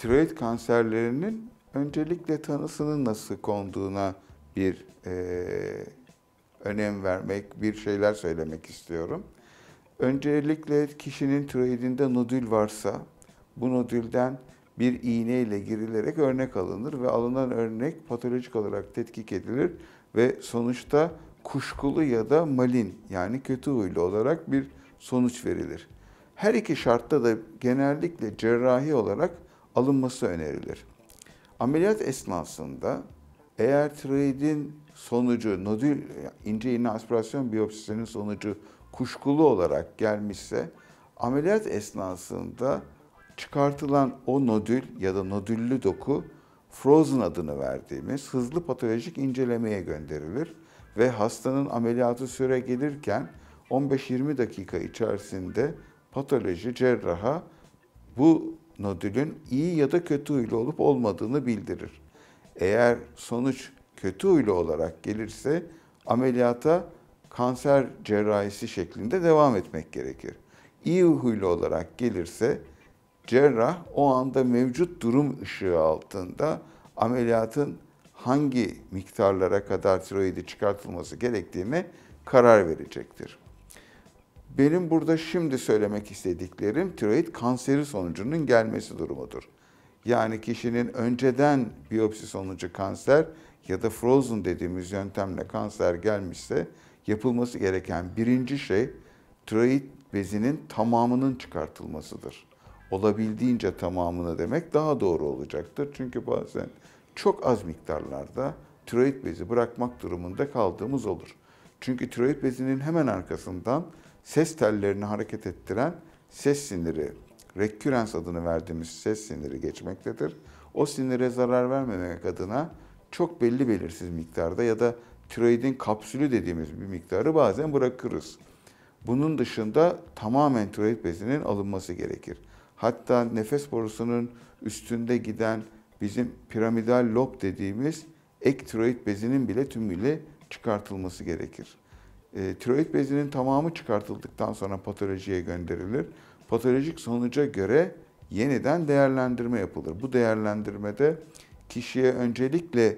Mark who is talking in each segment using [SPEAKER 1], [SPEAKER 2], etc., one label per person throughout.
[SPEAKER 1] tiroid kanserlerinin öncelikle tanısının nasıl konduğuna bir e, önem vermek, bir şeyler söylemek istiyorum. Öncelikle kişinin tiroidinde nodül varsa bu nodülden bir iğne ile girilerek örnek alınır ve alınan örnek patolojik olarak tetkik edilir ve sonuçta kuşkulu ya da malin yani kötü huylu olarak bir sonuç verilir. Her iki şartta da genellikle cerrahi olarak alınması önerilir. Ameliyat esnasında eğer tiroidin sonucu, nodül, ince iğne aspirasyon biyopsisinin sonucu kuşkulu olarak gelmişse ameliyat esnasında çıkartılan o nodül ya da nodüllü doku Frozen adını verdiğimiz hızlı patolojik incelemeye gönderilir ve hastanın ameliyatı süre gelirken 15-20 dakika içerisinde patoloji cerraha bu nodülün iyi ya da kötü huylu olup olmadığını bildirir. Eğer sonuç kötü huylu olarak gelirse ameliyata kanser cerrahisi şeklinde devam etmek gerekir. İyi huylu olarak gelirse cerrah o anda mevcut durum ışığı altında ameliyatın hangi miktarlara kadar tiroidi çıkartılması gerektiğine karar verecektir. Benim burada şimdi söylemek istediklerim tiroid kanseri sonucunun gelmesi durumudur. Yani kişinin önceden biyopsi sonucu kanser ya da frozen dediğimiz yöntemle kanser gelmişse yapılması gereken birinci şey tiroid bezinin tamamının çıkartılmasıdır. Olabildiğince tamamını demek daha doğru olacaktır. Çünkü bazen çok az miktarlarda tiroid bezi bırakmak durumunda kaldığımız olur. Çünkü tiroid bezinin hemen arkasından ses tellerini hareket ettiren ses siniri, rekürens adını verdiğimiz ses siniri geçmektedir. O sinire zarar vermemek adına çok belli belirsiz miktarda ya da tiroidin kapsülü dediğimiz bir miktarı bazen bırakırız. Bunun dışında tamamen tiroid bezinin alınması gerekir. Hatta nefes borusunun üstünde giden bizim piramidal lob dediğimiz ek tiroid bezinin bile tümüyle çıkartılması gerekir. E, tiroid bezinin tamamı çıkartıldıktan sonra patolojiye gönderilir. Patolojik sonuca göre yeniden değerlendirme yapılır. Bu değerlendirmede kişiye öncelikle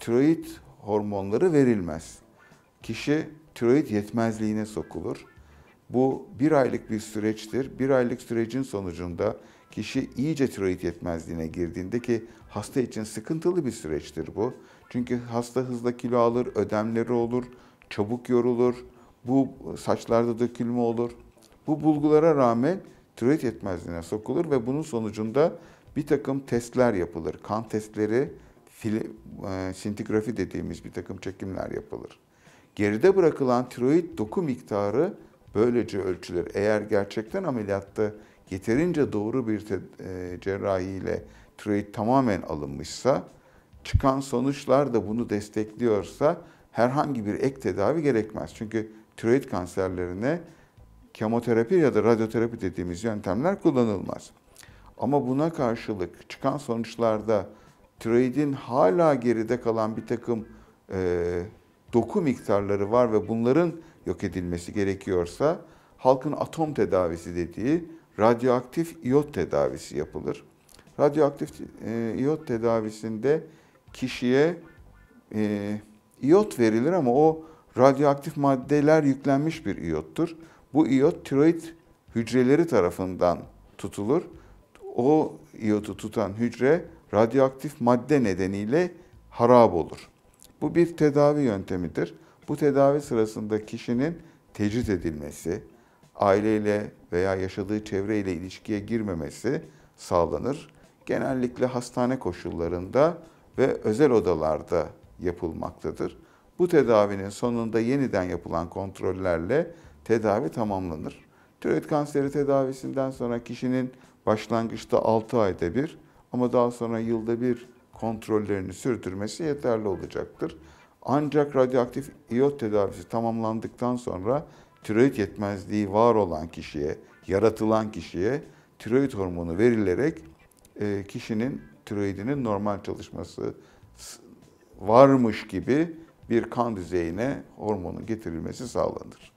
[SPEAKER 1] tiroid hormonları verilmez. Kişi tiroid yetmezliğine sokulur. Bu bir aylık bir süreçtir. Bir aylık sürecin sonucunda kişi iyice tiroid yetmezliğine girdiğinde ki hasta için sıkıntılı bir süreçtir bu. Çünkü hasta hızla kilo alır, ödemleri olur, çabuk yorulur, bu saçlarda dökülme olur. Bu bulgulara rağmen tiroid yetmezliğine sokulur ve bunun sonucunda bir takım testler yapılır. Kan testleri, e, sintigrafi dediğimiz bir takım çekimler yapılır. Geride bırakılan tiroid doku miktarı böylece ölçülür. Eğer gerçekten ameliyatta yeterince doğru bir e, cerrahiyle tiroid tamamen alınmışsa, çıkan sonuçlar da bunu destekliyorsa herhangi bir ek tedavi gerekmez. Çünkü tiroid kanserlerine kemoterapi ya da radyoterapi dediğimiz yöntemler kullanılmaz. Ama buna karşılık çıkan sonuçlarda tiroidin hala geride kalan bir takım e, doku miktarları var ve bunların yok edilmesi gerekiyorsa halkın atom tedavisi dediği radyoaktif iot tedavisi yapılır. Radyoaktif e, iot tedavisinde kişiye e, iot verilir ama o radyoaktif maddeler yüklenmiş bir iyottur. Bu iyot tiroid hücreleri tarafından tutulur. O iyotu tutan hücre radyoaktif madde nedeniyle harap olur. Bu bir tedavi yöntemidir. Bu tedavi sırasında kişinin tecrit edilmesi, aileyle veya yaşadığı çevreyle ilişkiye girmemesi sağlanır. Genellikle hastane koşullarında ve özel odalarda yapılmaktadır. Bu tedavinin sonunda yeniden yapılan kontrollerle tedavi tamamlanır. Tiroid kanseri tedavisinden sonra kişinin başlangıçta 6 ayda bir ama daha sonra yılda bir kontrollerini sürdürmesi yeterli olacaktır. Ancak radyoaktif iot tedavisi tamamlandıktan sonra tiroid yetmezliği var olan kişiye, yaratılan kişiye tiroid hormonu verilerek e, kişinin tiroidinin normal çalışması varmış gibi bir kan düzeyine hormonun getirilmesi sağlanır.